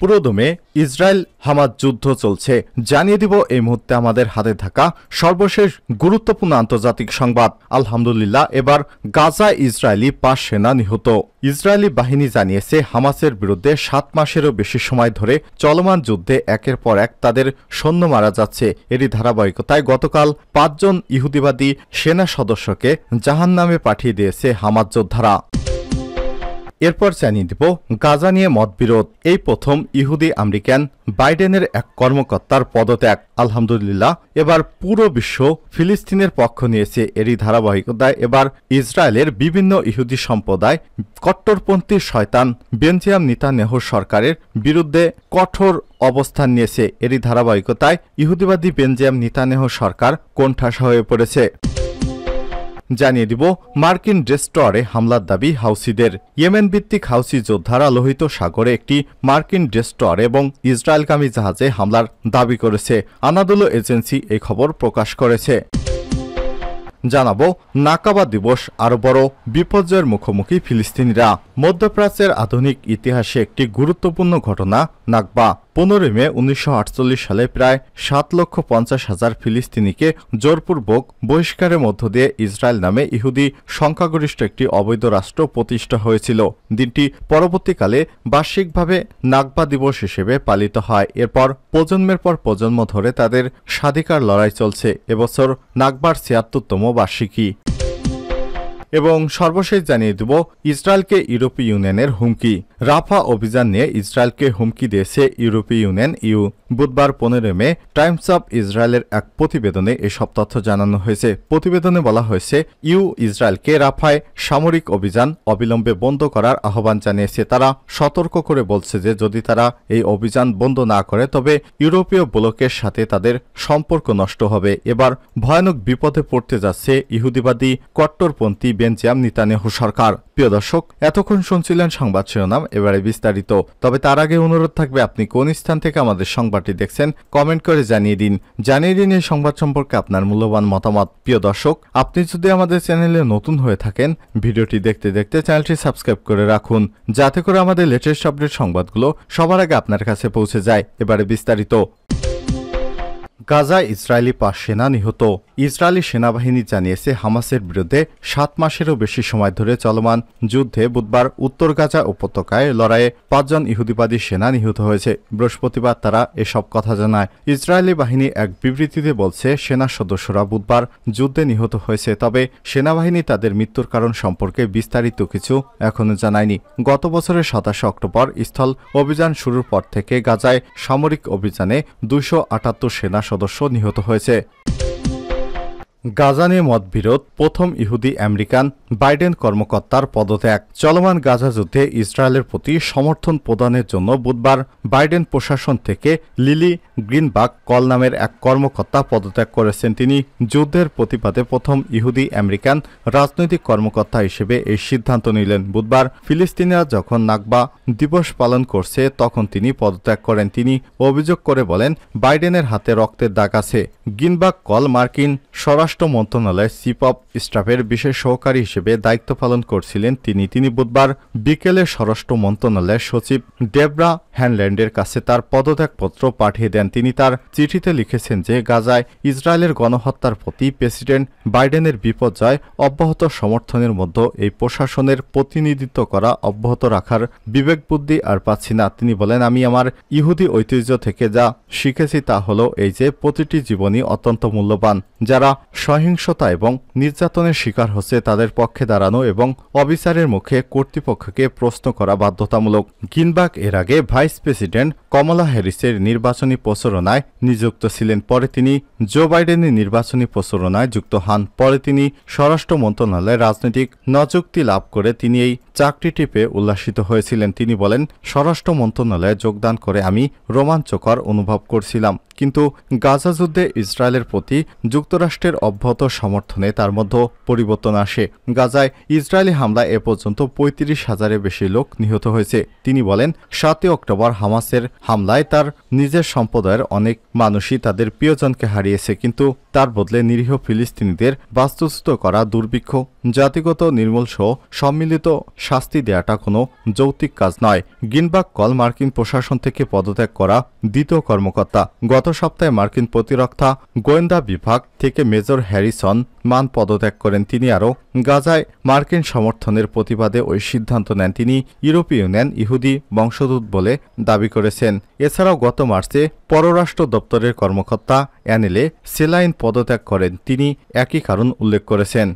পুরোদমে Israel Hamas যুদ্ধ চলছে জানিয়ে দিব এই মুহূর্তে আমাদের হাতে থাকা সর্বশেষ গুরুত্বপূর্ণ আন্তর্জাতিক সংবাদ আলহামদুলিল্লাহ এবার গাজা ইসরায়েলি পাঁচ সেনা নিহত ইসরায়েলি বাহিনী জানিয়েছে হামাসের বিরুদ্ধে সাত মাসেরও বেশি সময় ধরে চলমান যুদ্ধে একের পর এক তাদের সৈন্য মারা যাচ্ছে এরই ধারাবাহিকতায় গতকাল পাঁচজন ইহুদিবাদী সেনা সদস্যকে জাহান্নামে পাঠিয়ে দিয়েছে হামাজ যোদ্ধারা এরপর জানিয়ে দিব গাজা নিয়ে মতবিরোধ এই প্রথম ইহুদি আমেরিকান বাইডেনের এক কর্মকর্তার পদত্যাগ আলহামদুলিল্লাহ এবার পুরো বিশ্ব ফিলিস্তিনের পক্ষ নিয়েছে এরই ধারাবাহিকতায় এবার ইসরায়েলের বিভিন্ন ইহুদি সম্প্রদায় কট্টরপন্থী শয়তান বেঞ্জিয়াম নিতানেহ সরকারের বিরুদ্ধে কঠোর অবস্থান নিয়েছে এরই ধারাবাহিকতায় ইহুদিবাদী বেঞ্জিয়াম নিতানেহ সরকার কোণঠাসা হয়ে পড়েছে জানিয়ে দিব মার্কিন ডেস্ট্রয়ারে হামলার দাবি হাউসিদের ইয়েমেন ভিত্তিক হাউসি যোদ্ধারা লোহিত সাগরে একটি মার্কিন ডেস্ট্রয়ার এবং ইসরায়েলকামী জাহাজে হামলার দাবি করেছে আনাদুলো এজেন্সি এই খবর প্রকাশ করেছে জানাবো নাকাবা দিবস আর বড় বিপর্যয়ের মুখোমুখি ফিলিস্তিনিরা মধ্যপ্রাচ্যের আধুনিক ইতিহাসে একটি গুরুত্বপূর্ণ ঘটনা নাকবা পনেরোই মে উনিশশো সালে প্রায় সাত লক্ষ পঞ্চাশ হাজার ফিলিস্তিনিকে জোরপূর্বক বহিষ্কারের মধ্য দিয়ে ইসরায়েল নামে ইহুদি সংখ্যাগরিষ্ঠ একটি অবৈধ রাষ্ট্র প্রতিষ্ঠা হয়েছিল দিনটি পরবর্তীকালে বার্ষিকভাবে নাগবা দিবস হিসেবে পালিত হয় এরপর প্রজন্মের পর প্রজন্ম ধরে তাদের স্বাধিকার লড়াই চলছে এবছর নাগবার ছিয়াত্তরতম বার্ষিকী এবং সর্বশেষ জানিয়ে দেব ইসরায়েলকে ইউরোপীয় ইউনিয়নের হুমকি রাফা অভিযান নিয়ে ইসরায়েলকে হুমকি দিয়েছে ইউরোপীয় ইউনিয়ন ইউ বুধবার পনেরো মে টাইমস অব ইসরায়েলের এক প্রতিবেদনে এসব তথ্য জানানো হয়েছে প্রতিবেদনে বলা হয়েছে ইউ ইসরায়েলকে রাফায় সামরিক অভিযান অবিলম্বে বন্ধ করার আহ্বান জানিয়েছে তারা সতর্ক করে বলছে যে যদি তারা এই অভিযান বন্ধ না করে তবে ইউরোপীয় ব্লকের সাথে তাদের সম্পর্ক নষ্ট হবে এবার ভয়ানক বিপদে পড়তে যাচ্ছে ইহুদিবাদী কট্টরপন্থী বেনচিয়াম নিতানেহু সরকার প্রিয় দর্শক এতক্ষণ শুনছিলেন সংবাদ শিরোনাম এবারে বিস্তারিত তবে তার আগে অনুরোধ থাকবে আপনি কোন স্থান থেকে আমাদের সংবাদটি দেখছেন কমেন্ট করে জানিয়ে দিন জানিয়ে দিন এই সংবাদ সম্পর্কে আপনার মূল্যবান মতামত প্রিয় দর্শক আপনি যদি আমাদের চ্যানেলে নতুন হয়ে থাকেন ভিডিওটি দেখতে দেখতে চ্যানেলটি সাবস্ক্রাইব করে রাখুন যাতে করে আমাদের লেটেস্ট আপডেট সংবাদগুলো সবার আগে আপনার কাছে পৌঁছে যায় এবারে বিস্তারিত গাজা ইসরায়েলি পাঁচ সেনা নিহত ইসরায়েলি সেনাবাহিনী জানিয়েছে হামাসের বিরুদ্ধে সাত মাসেরও বেশি সময় ধরে চলমান যুদ্ধে বুধবার উত্তর গাজা উপত্যকায় লড়াইয়ে পাঁচজন ইহুদিবাদী সেনা নিহত হয়েছে বৃহস্পতিবার তারা এসব কথা জানায় ইসরায়েলি বাহিনী এক বিবৃতিতে বলছে সেনা সদস্যরা বুধবার যুদ্ধে নিহত হয়েছে তবে সেনাবাহিনী তাদের মৃত্যুর কারণ সম্পর্কে বিস্তারিত কিছু এখনও জানায়নি গত বছরের সাতাশে অক্টোবর স্থল অভিযান শুরুর পর থেকে গাজায় সামরিক অভিযানে দুশো সেনা সদস্য নিহত হয়েছে গাজা নিয়ে মতবিরোধ প্রথম ইহুদি আমেরিকান বাইডেন কর্মকর্তার পদত্যাগ চলমান গাজা যুদ্ধে ইসরায়েলের প্রতি সমর্থন প্রদানের জন্য বুধবার বাইডেন প্রশাসন থেকে লিলি গ্রিনবাগ কল নামের এক কর্মকর্তা পদত্যাগ করেছেন তিনি যুদ্ধের প্রতিবাদে প্রথম ইহুদি আমেরিকান রাজনৈতিক কর্মকর্তা হিসেবে এই সিদ্ধান্ত নিলেন বুধবার ফিলিস্তিনিরা যখন নাকবা দিবস পালন করছে তখন তিনি পদত্যাগ করেন তিনি অভিযোগ করে বলেন বাইডেনের হাতে রক্তের দাগ আছে গ্রিনবাগ কল মার্কিন স্বরাষ্ট্র পররাষ্ট্র মন্ত্রণালয়ের সিপপ স্টাফের বিশেষ সহকারী হিসেবে দায়িত্ব পালন করছিলেন তিনি তিনি বুধবার বিকেলে স্বরাষ্ট্র মন্ত্রণালয়ের সচিব ডেবরা হ্যানল্যান্ডের কাছে তার পদত্যাগপত্র পাঠিয়ে দেন তিনি তার চিঠিতে লিখেছেন যে গাজায় ইসরায়েলের গণহত্যার প্রতি প্রেসিডেন্ট বাইডেনের বিপর্যয় অব্যাহত সমর্থনের মধ্যে এই প্রশাসনের প্রতিনিধিত্ব করা অব্যাহত রাখার বিবেকবুদ্ধি আর পাচ্ছি না তিনি বলেন আমি আমার ইহুদি ঐতিহ্য থেকে যা শিখেছি তা হল এই যে প্রতিটি জীবনই অত্যন্ত মূল্যবান যারা সহিংসতা এবং নির্যাতনের শিকার হচ্ছে তাদের পক্ষে দাঁড়ানো এবং অবিচারের মুখে কর্তৃপক্ষকে প্রশ্ন করা বাধ্যতামূলক গিনবাক এর আগে ভাইস প্রেসিডেন্ট কমলা হ্যারিসের নির্বাচনী প্রচারণায় নিযুক্ত ছিলেন পরে তিনি জো বাইডেনের নির্বাচনী প্রচারণায় যুক্ত হন পরে তিনি স্বরাষ্ট্র মন্ত্রণালয়ে রাজনৈতিক নযুক্তি লাভ করে তিনি এই চাকরিটি পেয়ে উল্লাসিত হয়েছিলেন তিনি বলেন স্বরাষ্ট্র মন্ত্রণালয়ে যোগদান করে আমি রোমাঞ্চকর অনুভব করছিলাম কিন্তু গাজা যুদ্ধে ইসরায়েলের প্রতি যুক্তরাষ্ট্রের অব্যাহত সমর্থনে তার মধ্যে পরিবর্তন আসে গাজায় ইসরায়েলি হামলায় এ পর্যন্ত পঁয়ত্রিশ হাজারের বেশি লোক নিহত হয়েছে তিনি বলেন সাতই অক্টোবর হামাসের হামলায় তার নিজের সম্প্রদায়ের অনেক মানুষই তাদের প্রিয়জনকে হারিয়েছে কিন্তু তার বদলে নিরীহ ফিলিস্তিনিদের বাস্তুচ্যুত করা দুর্ভিক্ষ জাতিগত নির্মূল সহ সম্মিলিত শাস্তি দেয়াটা কোনো যৌক্তিক কাজ নয় গিনবাগ কল মার্কিন প্রশাসন থেকে পদত্যাগ করা দ্বিতীয় কর্মকর্তা গত সপ্তাহে মার্কিন প্রতিরক্ষা গোয়েন্দা বিভাগ থেকে মেজর ডক্টর হ্যারিসন মান পদত্যাগ করেন তিনি আরও গাজায় মার্কিন সমর্থনের প্রতিবাদে ওই সিদ্ধান্ত নেন তিনি ইউরোপীয় ইউনিয়ন ইহুদি বংশদূত বলে দাবি করেছেন এছাড়াও গত মার্চে পররাষ্ট্র দপ্তরের কর্মকর্তা অ্যানেলে সেলাইন পদত্যাগ করেন তিনি একই কারণ উল্লেখ করেছেন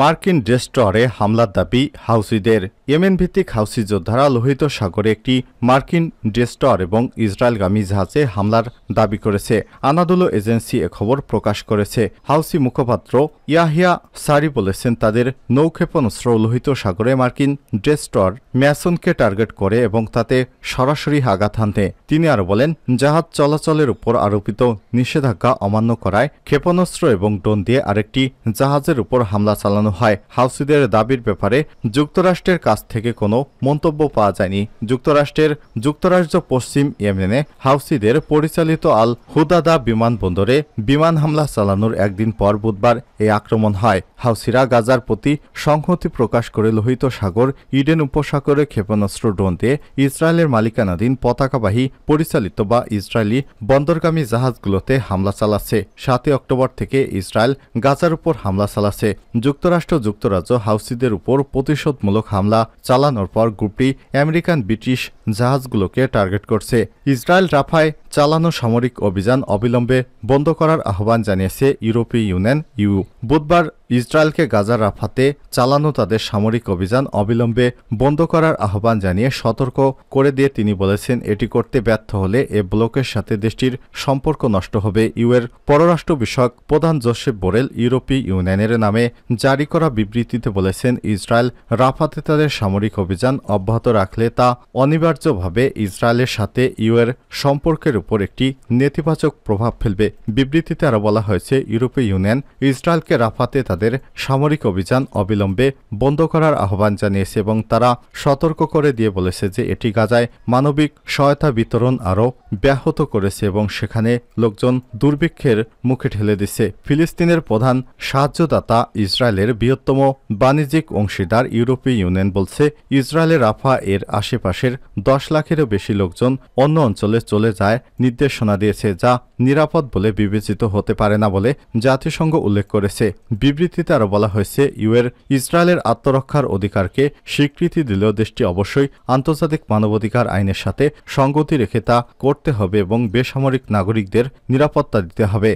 মার্কিন ডেস্টরে হামলার দাবি হাউসিদের ইয়েমেন ভিত্তিক হাউসি যোদ্ধারা লোহিত সাগরে একটি মার্কিন ডেস্টর এবং ইসরায়েলগামী জাহাজে হামলার দাবি করেছে আনাদুলো এজেন্সি এ খবর প্রকাশ করেছে হাউসি মুখপাত্র ইয়াহিয়া সারি বলেছেন তাদের নৌক্ষেপণাস্ত্র লোহিত সাগরে মার্কিন ডেস্টর ম্যাসনকে টার্গেট করে এবং তাতে সরাসরি আঘাত হানতে তিনি আরও বলেন জাহাজ চলাচলের উপর আরোপিত নিষেধাজ্ঞা অমান্য করায় ক্ষেপণাস্ত্র এবং ড্রোন দিয়ে আরেকটি জাহাজের উপর হামলা চালানো জানানো হয় হাউসিদের দাবির ব্যাপারে যুক্তরাষ্ট্রের কাছ থেকে কোনো মন্তব্য পাওয়া যায়নি যুক্তরাষ্ট্রের যুক্তরাষ্ট্র পশ্চিম ইয়েমেনে হাউসিদের পরিচালিত আল হুদাদা বিমানবন্দরে বিমান হামলা চালানোর একদিন পর বুধবার এই আক্রমণ হয় হাউসিরা গাজার প্রতি সংহতি প্রকাশ করে লোহিত সাগর ইডেন উপসাগরে ক্ষেপণাস্ত্র ড্রোন দিয়ে ইসরায়েলের মালিকানাধীন পতাকাবাহী পরিচালিত বা ইসরায়েলি বন্দরগামী জাহাজগুলোতে হামলা চালাচ্ছে সাতই অক্টোবর থেকে ইসরায়েল গাজার উপর হামলা চালাচ্ছে যুক্ত যুক্তরাষ্ট্র যুক্তরাজ্য হাউসিদের উপর প্রতিশোধমূলক হামলা চালানোর পর গ্রুপটি আমেরিকান ব্রিটিশ জাহাজগুলোকে টার্গেট করছে ইসরায়েল রাফায় চালানো সামরিক অভিযান অবিলম্বে বন্ধ করার আহ্বান জানিয়েছে ইউরোপীয় ইউনিয়ন ইউ বুধবার ইসরায়েলকে গাজার রাফাতে চালানো তাদের সামরিক অভিযান অবিলম্বে বন্ধ করার আহ্বান জানিয়ে সতর্ক করে দিয়ে তিনি বলেছেন এটি করতে ব্যর্থ হলে এ ব্লকের সাথে দেশটির সম্পর্ক নষ্ট হবে ইউ এর পররাষ্ট্র বিষয়ক প্রধান জোসেফ বোরেল ইউরোপীয় ইউনিয়নের নামে জারি জারি করা বিবৃতিতে বলেছেন ইসরায়েল রাফাতে তাদের সামরিক অভিযান অব্যাহত রাখলে তা অনিবার্যভাবে ইসরায়েলের সাথে ইউএর সম্পর্কের উপর একটি নেতিবাচক প্রভাব ফেলবে বিবৃতিতে আরও বলা হয়েছে ইউরোপীয় ইউনিয়ন ইসরায়েলকে রাফাতে তাদের সামরিক অভিযান অবিলম্বে বন্ধ করার আহ্বান জানিয়েছে এবং তারা সতর্ক করে দিয়ে বলেছে যে এটি গাজায় মানবিক সহায়তা বিতরণ আরও ব্যাহত করেছে এবং সেখানে লোকজন দুর্ভিক্ষের মুখে ঠেলে দিচ্ছে ফিলিস্তিনের প্রধান সাহায্যদাতা ইসরায়েলের ইসরায়েলের বৃহত্তম বাণিজ্যিক অংশীদার ইউরোপীয় ইউনিয়ন বলছে ইসরায়েলের রাফা এর আশেপাশের দশ লাখেরও বেশি লোকজন অন্য অঞ্চলে চলে যায় নির্দেশনা দিয়েছে যা নিরাপদ বলে বিবেচিত হতে পারে না বলে জাতিসংঘ উল্লেখ করেছে বিবৃতিতে আরও বলা হয়েছে ইউএর ইসরায়েলের আত্মরক্ষার অধিকারকে স্বীকৃতি দিলেও দেশটি অবশ্যই আন্তর্জাতিক মানবাধিকার আইনের সাথে সঙ্গতি রেখে তা করতে হবে এবং বেসামরিক নাগরিকদের নিরাপত্তা দিতে হবে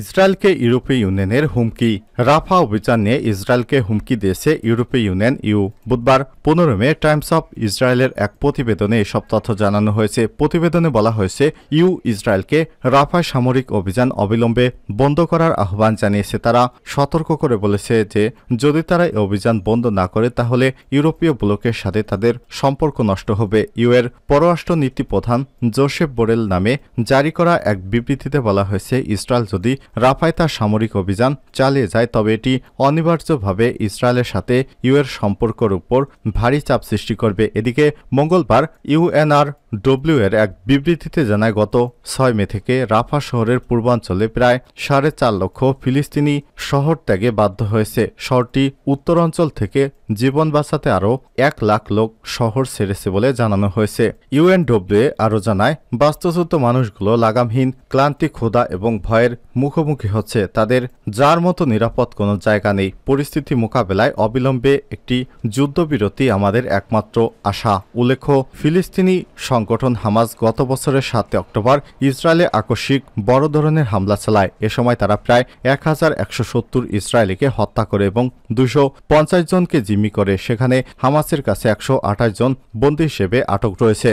ইসরায়েলকে ইউরোপীয় ইউনিয়নের হুমকি রাফা অভিযান নিয়ে ইসরায়েলকে হুমকি দিয়েছে ইউরোপীয় ইউনিয়ন ইউ বুধবার পনেরো মে টাইমস অফ ইসরায়েলের এক প্রতিবেদনে এসব তথ্য জানানো হয়েছে প্রতিবেদনে বলা হয়েছে ইউ ইসরায়েলকে রাফায় সামরিক অভিযান অবিলম্বে বন্ধ করার আহ্বান জানিয়েছে তারা সতর্ক করে বলেছে যে যদি তারা এই অভিযান বন্ধ না করে তাহলে ইউরোপীয় ব্লকের সাথে তাদের সম্পর্ক নষ্ট হবে ইউএর পররাষ্ট্র নীতি প্রধান জোসেফ বোরেল নামে জারি করা এক বিবৃতিতে বলা হয়েছে ইসরায়েল যদি রাফায় তার সামরিক অভিযান চালিয়ে যায় যায় তবে এটি অনিবার্যভাবে ইসরায়েলের সাথে ইউএর সম্পর্কের উপর ভারী চাপ সৃষ্টি করবে এদিকে মঙ্গলবার ইউএনআর ডব্লিউ এর এক বিবৃতিতে জানায় গত ছয় মে থেকে রাফা শহরের পূর্বাঞ্চলে প্রায় সাড়ে চার লক্ষ ফিলিস্তিনি শহর ত্যাগে বাধ্য হয়েছে শহরটি উত্তরাঞ্চল থেকে জীবন বাঁচাতে আরও এক লাখ লোক শহর ছেড়েছে বলে জানানো হয়েছে ইউএনডব্লিউ আরও জানায় বাস্তুচ্যুত মানুষগুলো লাগামহীন ক্লান্তি ক্ষুধা এবং ভয়ের মুখোমুখি হচ্ছে তাদের যার মতো নিরাপদ কোনো জায়গা নেই পরিস্থিতি মোকাবেলায় অবিলম্বে একটি যুদ্ধবিরতি আমাদের একমাত্র আশা উল্লেখ্য ফিলিস্তিনি সংগঠন হামাজ গত বছরের সাত অক্টোবর ইসরায়েলে আকস্মিক বড় ধরনের হামলা চালায় এ সময় তারা প্রায় এক হাজার একশো সত্তর ইসরায়েলিকে হত্যা করে এবং দুশো পঞ্চাশ জনকে জিম্মি করে সেখানে হামাসের কাছে একশো আঠাশ জন বন্দী হিসেবে আটক রয়েছে